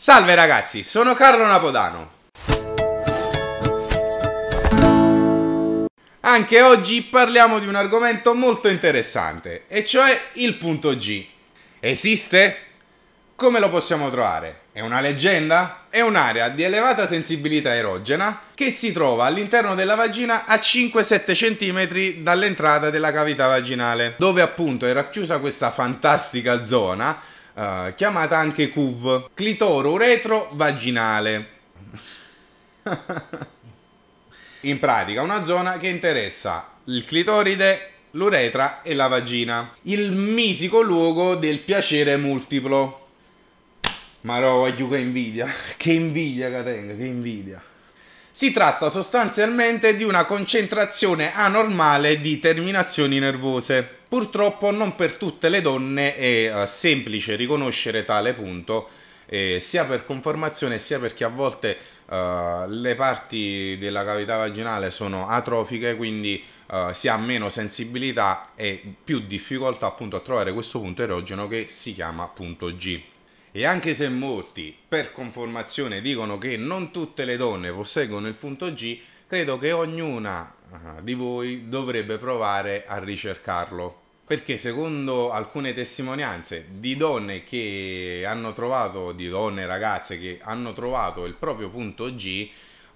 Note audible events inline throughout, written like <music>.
Salve ragazzi, sono Carlo Napodano. Anche oggi parliamo di un argomento molto interessante, e cioè il punto G. Esiste? Come lo possiamo trovare? È una leggenda? È un'area di elevata sensibilità erogena che si trova all'interno della vagina a 5-7 cm dall'entrata della cavità vaginale, dove appunto è racchiusa questa fantastica zona eh, chiamata anche CUV, clitoro retro vaginale. In pratica, una zona che interessa il clitoride, l'uretra e la vagina, il mitico luogo del piacere multiplo. Ma no, <laughs> che invidia, che invidia Katenga, che invidia. Si tratta sostanzialmente di una concentrazione anormale di terminazioni nervose. Purtroppo non per tutte le donne è eh, semplice riconoscere tale punto, eh, sia per conformazione sia perché a volte eh, le parti della cavità vaginale sono atrofiche, quindi eh, si ha meno sensibilità e più difficoltà appunto a trovare questo punto erogeno che si chiama punto G. E anche se molti, per conformazione, dicono che non tutte le donne posseggono il punto G, credo che ognuna eh, di voi dovrebbe provare a ricercarlo. Perché secondo alcune testimonianze di donne che hanno trovato, di donne ragazze che hanno trovato il proprio punto G,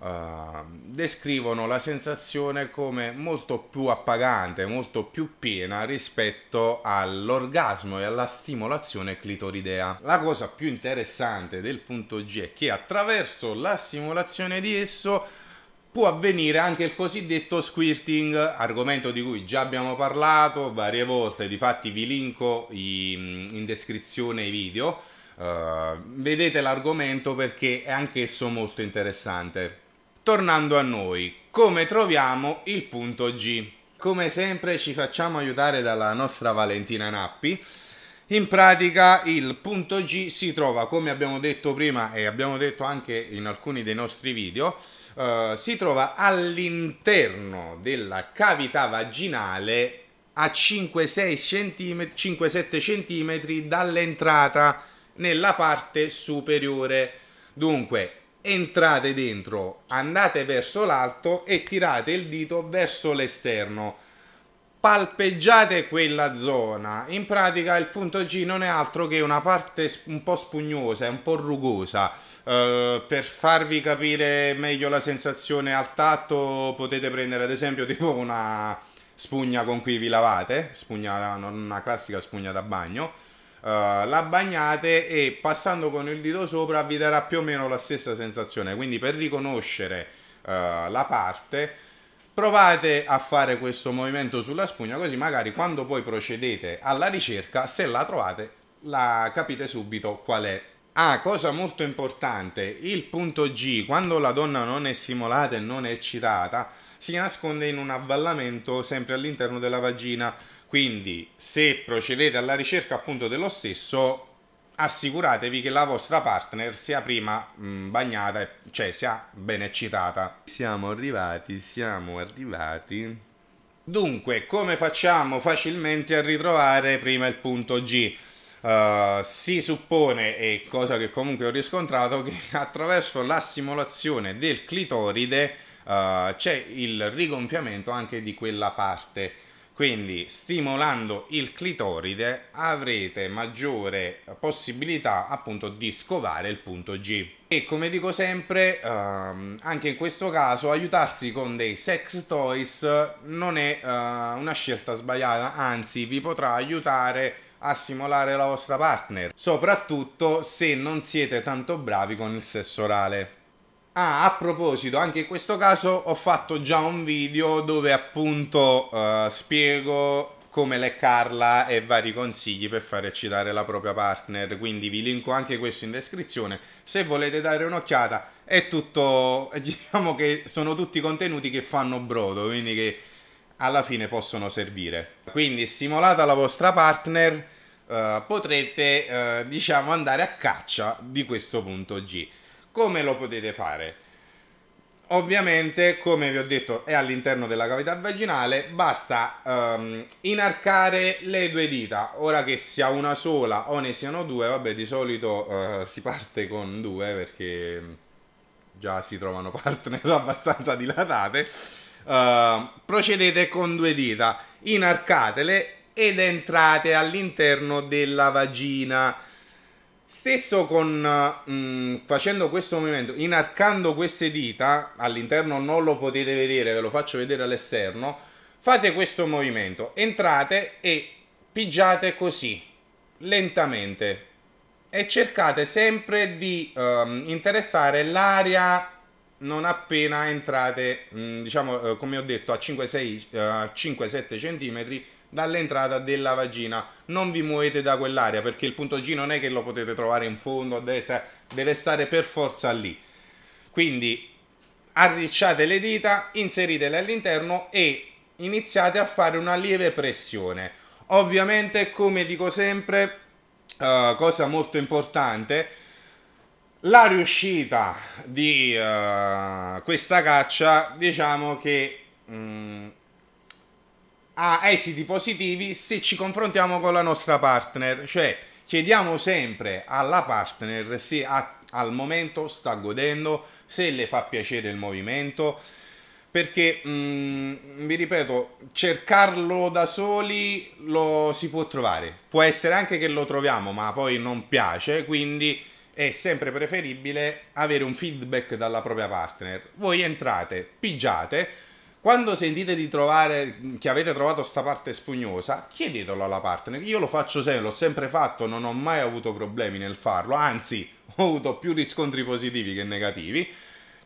Uh, descrivono la sensazione come molto più appagante, molto più piena rispetto all'orgasmo e alla stimolazione clitoridea. La cosa più interessante del punto G è che attraverso la stimolazione di esso può avvenire anche il cosiddetto squirting, argomento di cui già abbiamo parlato varie volte, difatti vi linko in descrizione i video. Uh, vedete l'argomento perché è anch'esso molto interessante. Tornando a noi, come troviamo il punto G? Come sempre ci facciamo aiutare dalla nostra Valentina Nappi. In pratica il punto G si trova, come abbiamo detto prima e abbiamo detto anche in alcuni dei nostri video, eh, si trova all'interno della cavità vaginale a 5-7 cm, dall'entrata nella parte superiore. Dunque, entrate dentro, andate verso l'alto e tirate il dito verso l'esterno. Palpeggiate quella zona. In pratica il punto G non è altro che una parte un po' spugnosa, un po' rugosa. Uh, per farvi capire meglio la sensazione al tatto, potete prendere ad esempio tipo una spugna con cui vi lavate, spugna, una classica spugna da bagno eh, la bagnate e passando con il dito sopra vi darà più o meno la stessa sensazione. Quindi per riconoscere eh, la parte provate a fare questo movimento sulla spugna così magari quando poi procedete alla ricerca se la trovate la capite subito qual è Ah, cosa molto importante, il punto G, quando la donna non è stimolata e non è eccitata, si nasconde in un avvallamento sempre all'interno della vagina quindi se procedete alla ricerca appunto dello stesso, assicuratevi che la vostra partner sia prima bagnata, cioè sia ben eccitata. Siamo arrivati, siamo arrivati. Dunque, come facciamo facilmente a ritrovare prima il punto G? Uh, si suppone, e cosa che comunque ho riscontrato, che <laughs> attraverso la simulazione del clitoride uh, c'è il rigonfiamento anche di quella parte quindi stimolando il clitoride avrete maggiore possibilità appunto di scovare il punto G. E come dico sempre, ehm, anche in questo caso aiutarsi con dei sex toys non è eh, una scelta sbagliata, anzi vi potrà aiutare a simulare la vostra partner, soprattutto se non siete tanto bravi con il sesso orale. Ah, a proposito, anche in questo caso ho fatto già un video dove appunto eh, spiego come leccarla e vari consigli per far eccitare la propria partner, quindi vi linko anche questo in descrizione se volete dare un'occhiata. È tutto, <laughs> diciamo che sono tutti contenuti che fanno brodo, quindi che alla fine possono servire. Quindi simulata la vostra partner eh, potrete eh, diciamo andare a caccia di questo punto G. Come lo potete fare? Ovviamente, come vi ho detto, è all'interno della cavità vaginale, basta um, inarcare le due dita. Ora che sia una sola o ne siano due, vabbè, di solito uh, si parte con due perché mm, già si trovano partner <laughs> abbastanza dilatate. Uh, procedete con due dita, inarcatele ed entrate all'interno della vagina. Stesso con mh, eh, mm, facendo questo movimento, inarcando queste dita, all'interno non lo potete vedere, ve lo faccio vedere all'esterno. Fate questo movimento, entrate e pigiate così, lentamente, e cercate sempre di um, interessare l'aria non appena entrate, mh, mm, diciamo, eh, come ho detto, a 5-7 uh, cm dall'entrata della vagina. Non vi muovete da quell'area perché il punto G non è che lo potete trovare in fondo a destra, deve stare per forza lì. Quindi arricciate le dita, inseritele all'interno e iniziate a fare una lieve pressione. Ovviamente, come dico sempre, uh, cosa molto importante, la riuscita di uh, questa caccia, diciamo che mh, mm, ha esiti positivi se ci confrontiamo con la nostra partner, cioè chiediamo sempre alla partner se a, al momento sta godendo, se le fa piacere il movimento, perché mh, mm, vi ripeto, cercarlo da soli lo si può trovare, può essere anche che lo troviamo ma poi non piace, quindi è sempre preferibile avere un feedback dalla propria partner. Voi entrate, pigiate, quando sentite di trovare che avete trovato sta parte spugnosa, chiedetelo alla partner. Io lo faccio sempre, l'ho sempre fatto, non ho mai avuto problemi nel farlo, anzi, <laughs> ho avuto più riscontri positivi che negativi.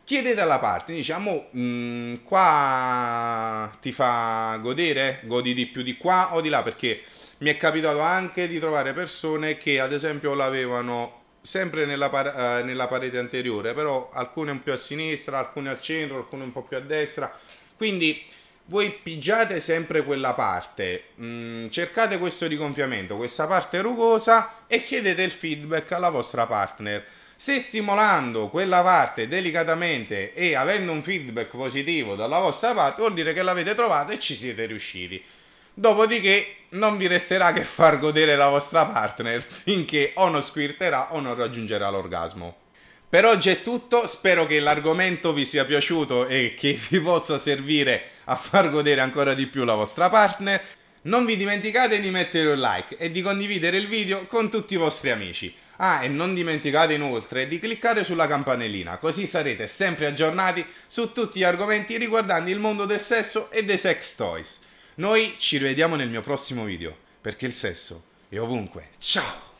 Chiedete alla partner, diciamo, qua ti fa godere? Godi di più di qua o di là? Perché mi è capitato anche di trovare persone che, ad esempio, l'avevano sempre nella, par- eh, nella parete anteriore, però alcune un po' a sinistra, alcune al centro, alcune un po' più a destra quindi voi pigiate sempre quella parte, mh, mm, cercate questo rigonfiamento, questa parte rugosa e chiedete il feedback alla vostra partner. Se stimolando quella parte delicatamente e avendo un feedback positivo dalla vostra parte, vuol dire che l'avete trovata e ci siete riusciti. Dopodiché non vi resterà che far godere la vostra partner finché o non squirterà o non raggiungerà l'orgasmo. Per oggi è tutto, spero che l'argomento vi sia piaciuto e che <laughs> vi possa servire a far godere ancora di più la vostra partner. Non vi dimenticate di mettere un like e di condividere il video con tutti i vostri amici. Ah, e non dimenticate inoltre di cliccare sulla campanellina, così sarete sempre aggiornati su tutti gli argomenti riguardanti il mondo del sesso e dei sex toys. Noi ci rivediamo nel mio prossimo video, perché il sesso è ovunque. Ciao!